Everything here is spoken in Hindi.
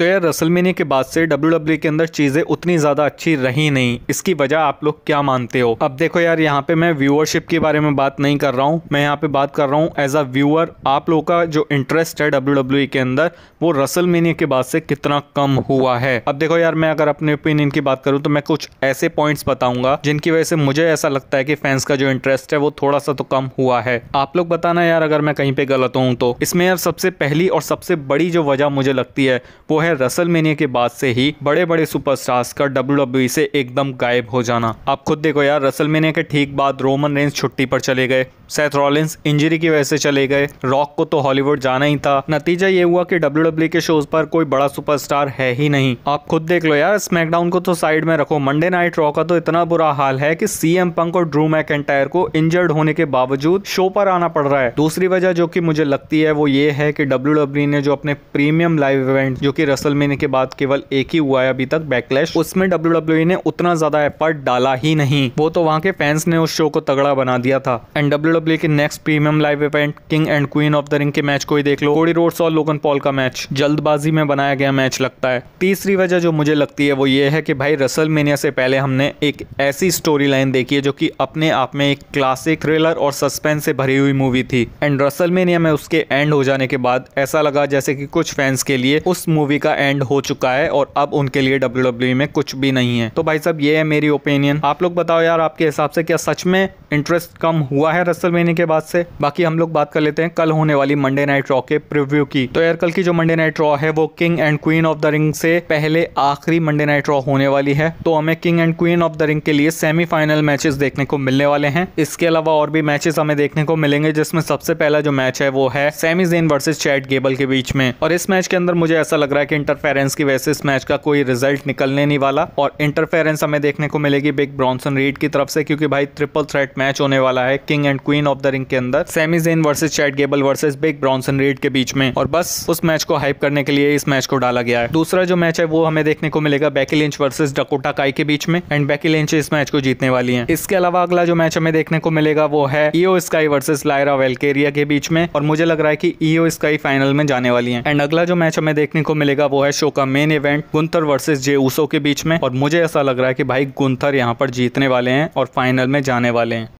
तो यार रसलमेनिया के बाद से डब्ल्यू e के अंदर चीज़ें उतनी ज़्यादा अच्छी रही नहीं इसकी वजह आप लोग क्या मानते हो अब देखो यार यहाँ पे मैं व्यूअरशिप के बारे में बात नहीं कर रहा हूँ मैं यहाँ पे बात कर रहा हूँ एज अ व्यूअर आप लोगों का जो इंटरेस्ट है डब्ल्यू e के अंदर वो रसलमेनिया के बाद से कितना कम हुआ है अब देखो यार मैं अगर अपने ओपिनियन की बात करूँ तो मैं कुछ ऐसे पॉइंट्स बताऊंगा जिनकी वजह से मुझे ऐसा लगता है कि फैंस का जो इंटरेस्ट है वो थोड़ा सा तो कम हुआ है आप लोग बताना यार अगर मैं कहीं पे गलत हूँ तो इसमें यार सबसे पहली और सबसे बड़ी जो वजह मुझे लगती है वो है है रसल मेनिया के बाद से ही बड़े बड़े सुपरस्टार्स का डब्ल्यू e से एकदम गायब हो जाना आप खुद देखो यार रसल मेनिया के ठीक बाद रोमन रेंज छुट्टी पर चले गए सेथ रॉलिंस इंजरी की वजह से चले गए रॉक को तो हॉलीवुड जाना ही था नतीजा ये हुआ कि डब्ल्यू e के शोज पर कोई बड़ा सुपरस्टार है ही नहीं आप खुद देख लो यार स्मैकडाउन को तो साइड में रखो मंडे नाइट रॉ का तो इतना बुरा हाल है कि सीएम पंक और ड्रू मैक को इंजर्ड होने के बावजूद शो पर आना पड़ रहा है दूसरी वजह जो की मुझे लगती है वो ये है की डब्ल्यू e ने जो अपने प्रीमियम लाइव इवेंट जो की रेसल मेने के बाद केवल एक ही हुआ है अभी तक बैकलैश उसमें डब्ल्यू डब्ल्यू e ने उतना ज्यादा एफर्ट डाला ही नहीं वो तो वहाँ के फैंस ने उस शो को तगड़ा बना दिया था एंड डब्ल्यू डब्ल्यू के next premium live event king and queen of the ring के मैच को ही देख लो कोडी रोड्स और लोगन पॉल का मैच जल्दबाजी में बनाया गया मैच लगता है तीसरी वजह जो मुझे लगती है वो ये है कि भाई रसल से पहले हमने एक ऐसी स्टोरी लाइन देखी है जो कि अपने आप में एक क्लासिक थ्रिलर और सस्पेंस से भरी हुई मूवी थी एंड रसल में उसके एंड हो जाने के बाद ऐसा लगा जैसे कि कुछ फैंस के लिए उस मूवी का एंड हो चुका है और अब उनके लिए डब्ल्यू e में कुछ भी नहीं है तो भाई साहब ये है मेरी ओपिनियन आप लोग बताओ यार आपके हिसाब से क्या सच में इंटरेस्ट कम हुआ है रसल महीने के बाद से बाकी हम लोग बात कर लेते हैं कल होने वाली मंडे नाइट रॉ के प्रिव्यू की तो यार कल की जो मंडे नाइट रॉ है वो king and queen of the ring से पहले आखिरी मंडे नाइट रॉ होने वाली है तो हमें king and queen of the ring के लिए सेमीफाइनल मैचेस देखने को मिलने वाले हैं इसके अलावा और भी मैचेस हमें देखने को मिलेंगे जिसमें सबसे पहला जो मैच है वो है Sami Zayn versus Chad Gable के बीच में और इस मैच के अंदर मुझे ऐसा लग रहा है कि इंटरफेरेंस की वजह से इस मैच का कोई रिजल्ट निकलने नहीं वाला और इंटरफेरेंस हमें देखने को मिलेगी बिग ब्रॉन्सन रीड की तरफ से क्योंकि भाई ट्रिपल थ्रेट मैच होने वाला है king and queen of the ring के अंदर Sami Zayn versus Chad Gable versus Big Bronson Reed के बीच में और बस उस मैच को हाइप करने के लिए इस मैच को डाला गया है दूसरा जो मैच है वो हमें देखने को मिलेगा बैकी लिंच वर्सेज डकोटा काई के बीच में एंड बैकी लिंच इस मैच को जीतने वाली है इसके अलावा अगला जो मैच हमें देखने को मिलेगा वो है Iyo Sky versus Lyra Valkyria के बीच में और मुझे लग रहा है कि ईओ स्काई फाइनल में जाने वाली है एंड अगला जो मैच हमें देखने को मिलेगा रहेगा वो है शो का main event Gunther versus Jey Uso के बीच में और मुझे ऐसा लग रहा है कि भाई गुंथर यहाँ पर जीतने वाले हैं और फाइनल में जाने वाले हैं